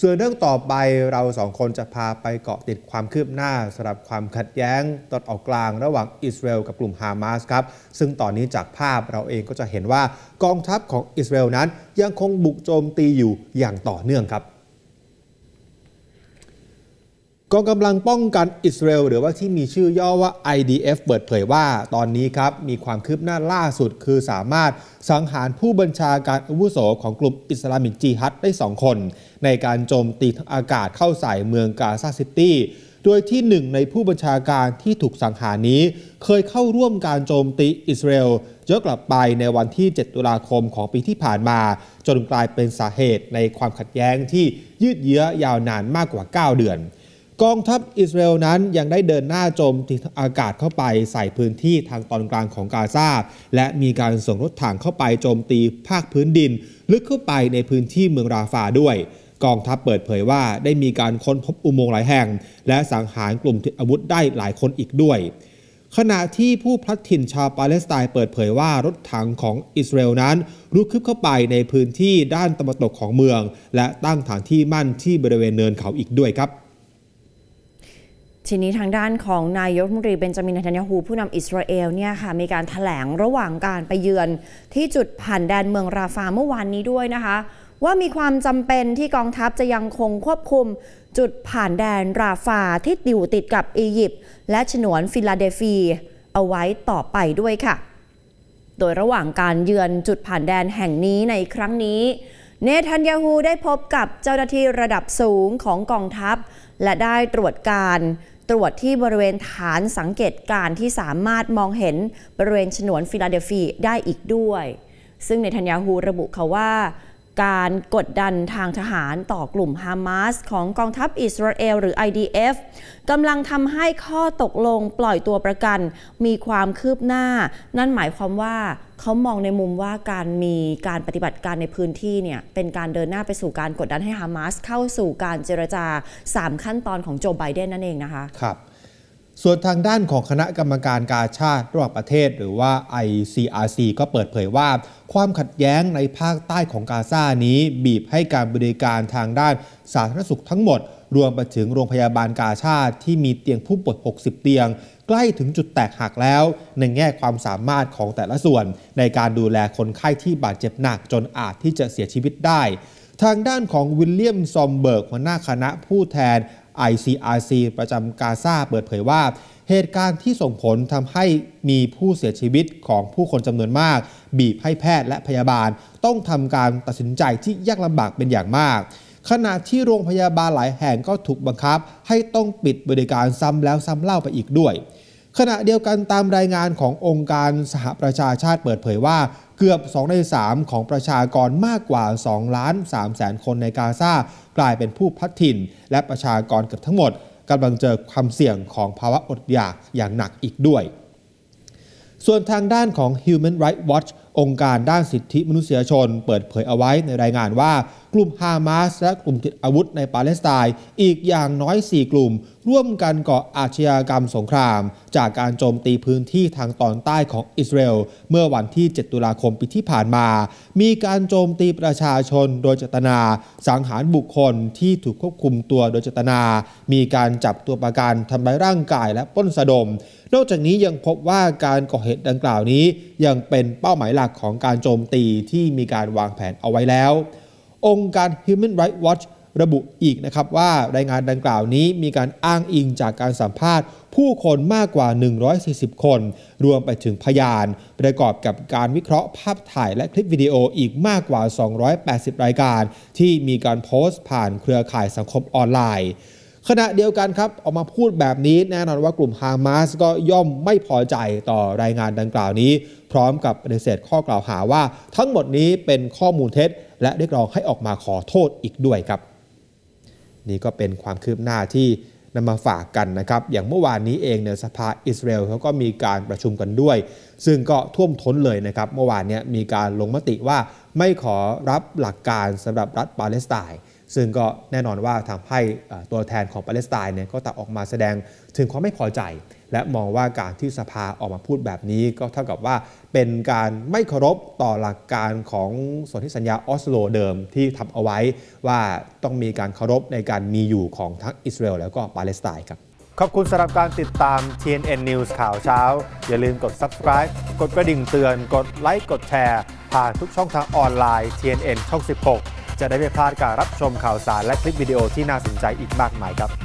ส่วนเรื่องต่อไปเราสองคนจะพาไปเกาะติดความคืบหน้าสำหรับความขัดแย้งตอนออกกลางระหว่างอิสราเอลกับกลุ่มฮามาสครับซึ่งตอนนี้จากภาพเราเองก็จะเห็นว่ากองทัพของอิสราเอลนั้น ยังคงบุกโจมตีอยู่อย่างต่อเนื่องครับกองกำลังป้องกันอิสราเอลหรือว่าที่มีชื่อย่อว่า IDF เปิดเผยว่าตอนนี้ครับมีความคืบหน้าล่าสุดคือสามารถสังหารผู้บัญชาการอาวุโสของกลุ่มอิสลามิกจีฮัดได้ 2 คน ในการโจมตีทางอากาศเข้าใส่เมืองกาซาซิตี้ โดยที่หนึ่งในผู้บัญชาการที่ถูกสังหารนี้ เคยเข้าร่วมการโจมตีอิสราเอลย้อนกลับไปในวันที่ 7 ตุลาคมของปีที่ผ่านมา จนกลายเป็นสาเหตุ ในความขัดแย้งที่ยืดเยื้อยาวนานมากกว่า 9 เดือนกองทัพอิสราเอลนั้นยังได้เดินหน้าโจมตีอากาศเข้าไป ใส่พื้นที่ทางตอนกลางของกาซาและมีการส่งรถถังเข้าไปโจมตีภาคพื้นดินลึกเข้าไปในพื้นที่เมืองราฟาด้วย กองทัพเปิดเผยว่า ได้มีการค้นพบอุโมงค์หลายแห่ง และสังหารกลุ่มิอาวุธ ได้หลายคนอีกด้วย ขณะที่ผู้พลัดถิ่นชาวปาเลสไตน์เปิดเผยว่ารถถังของอิสราเอลนั้นรุกคืบเข้าไปในพื้นที่ด้านตะวันตกของเมือง และตั้งฐานที่มั่นที่บริเวณเนินเขาอีกด้วยครับทีนี้ทางด้านของนายกรัฐมนตรีเบนจามินเนทันยาฮูผู้นำอิสราเอลเนี่ยค่ะมีการถแถลงระหว่างการไปเยือน ที่จุดผ่านแดนเมืองราฟาเมื่อวานนี้ด้วยนะคะ ว่ามีความจำเป็นที่กองทัพจะยังคงควบคุมจุดผ่านแดนราฟาที่อยู่ติดกับอียิปต์และฉนวนฟิลาเดลฟี เอาไว้ต่อไปด้วยค่ะ โดยระหว่างการเยือนจุดผ่านแดนแห่งนี้ในครั้งนี้ เนทันยาฮูได้พบกับเจ้าหน้าที่ระดับสูงของกองทัพและได้ตรวจการตรวจที่บริเวณฐานสังเกตการที่สามารถมองเห็น บริเวณฉนวนฟิลาเดลฟีได้อีกด้วย ซึ่งในทันยาฮูระบุเขาว่าการกดดันทางทหารต่อกลุ่มฮามาสของกองทัพอิสราเอลหรือ IDF กำลังทำให้ข้อตกลงปล่อยตัวประกันมีความคืบหน้า นั่นหมายความว่าเขามองในมุมว่าการมีการปฏิบัติการในพื้นที่เนี่ยเป็นการเดินหน้าไปสู่การกดดันให้ฮามาสเข้าสู่การเจรจา 3 ขั้นตอนของโจไบเดนนั่นเองนะคะ ครับส่วนทางด้านของคณะกรรมการกาชาติระหว่างประเทศหรือว่า ICRC ก็เปิดเผยว่า ความขัดแย้งในภาคใต้ของกาซานี้ บีบให้การบริการทางด้านสาธารณสุขทั้งหมด รวมไปถึงโรงพยาบาลกาชาติที่มีเตียงผู้ป่วย 60 เตียง ใกล้ถึงจุดแตกหักแล้ว ในแง่ความสามารถของแต่ละส่วน ในการดูแลคนไข้ที่บาดเจ็บหนักจนอาจที่จะเสียชีวิตได้ ทางด้านของวิลเลียมซอมเบิร์กหัวหน้าคณะผู้แทน ICRC ประจำกาซาเปิดเผยว่า เหตุการณ์ที่ส่งผลทำให้มีผู้เสียชีวิตของผู้คนจำนวนมาก บีบให้แพทย์และพยาบาล ต้องทำการตัดสินใจที่ยากลำบากเป็นอย่างมาก ขณะที่โรงพยาบาลหลายแห่งก็ถูกบังคับให้ต้องปิดบริการซ้ำแล้วซ้ำเล่าไปอีกด้วย ขณะเดียวกันตามรายงานขององค์การสหประชาชาติเปิดเผยว่า เกือบ2ใน3ของประชากรมากกว่า2ล้าน3แสนคนในกาซากลายเป็นผู้พัดถิ่นและประชากรเกือบทั้งหมดกำลังเจอความเสี่ยงของภาวะอดอยากอย่างหนักอีกด้วย ส่วนทางด้านของ Human Rights Watch องค์การด้านสิทธิมนุษยชน เปิดเผยเอาไว้ในรายงานว่ากลุ่มฮามาสและกลุ่มติดอาวุธในปาเลสไตน์อีกอย่างน้อย 4 กลุ่มร่วมกันก่ออาชญากรรมสงครามจากการโจมตีพื้นที่ทางตอนใต้ของอิสราเอลเมื่อวันที่7ตุลาคมปีที่ผ่านมา มีการโจมตีประชาชนโดยเจตนาสังหารบุคคลที่ถูกควบคุมตัวโดยเจตนา มีการจับตัวประกันทำลายร่างกายและป้นสะดม นอกจากนี้ยังพบว่าการก่อเหตุดังกล่าวนี้ยังเป็นเป้าหมายหลักของการโจมตีที่มีการวางแผนเอาไว้แล้วองค์การ Human Rights Watch ระบุอีกนะครับว่ารายงานดังกล่าวนี้มีการอ้างอิงจากการสัมภาษณ์ผู้คนมากกว่า 140 คน รวมไปถึงพยานประกอบกับการวิเคราะห์ภาพถ่ายและคลิปวิดีโออีกมากกว่า 280 รายการ ที่มีการโพสต์ผ่านเครือข่ายสังคมออนไลน์ขณะเดียวกันครับออกมาพูดแบบนี้แน่นอนว่ากลุ่มฮามาสก็ย่อมไม่พอใจต่อรายงานดังกล่าวนี้ พร้อมกับปฏิเสธข้อกล่าวหาว่า ทั้งหมดนี้เป็นข้อมูลเท็จ และเรียกร้องให้ออกมาขอโทษอีกด้วยครับนี่ก็เป็นความคืบหน้าที่นำมาฝากกันนะครับอย่างเมื่อวานนี้เองเนี่ยสภาอิสราเอลเขาก็มีการประชุมกันด้วย ซึ่งก็ท่วมท้นเลยนะครับเมื่อวานนี้มีการลงมติว่าไม่ขอรับหลักการสำหรับรัฐปาเลสไตน์ซึ่งก็แน่นอนว่าทำให้ตัวแทนของปาเลสไตน์เนี่ยก็ตัดออกมาแสดงถึงความไม่พอใจ และมองว่าการที่สภาออกมาพูดแบบนี้ก็เท่ากับว่าเป็นการไม่เคารพต่อหลักการของสนธิสัญญาออสโลเดิมที่ทำเอาไว้ ว่าต้องมีการเคารพในการมีอยู่ของทั้งอิสราเอลแล้วก็ปาเลสไตน์ครับขอบคุณสำหรับการติดตาม TNN News ข่าวเช้า อย่าลืมกด subscribe กดกระดิ่งเตือนกดไลค์กดแชร์ ผ่านทุกช่องทางออนไลน์ TNN ช่อง 16จะได้ไม่พลาดการรับชมข่าวสารและคลิปวิดีโอที่น่าสนใจอีกมากมายครับ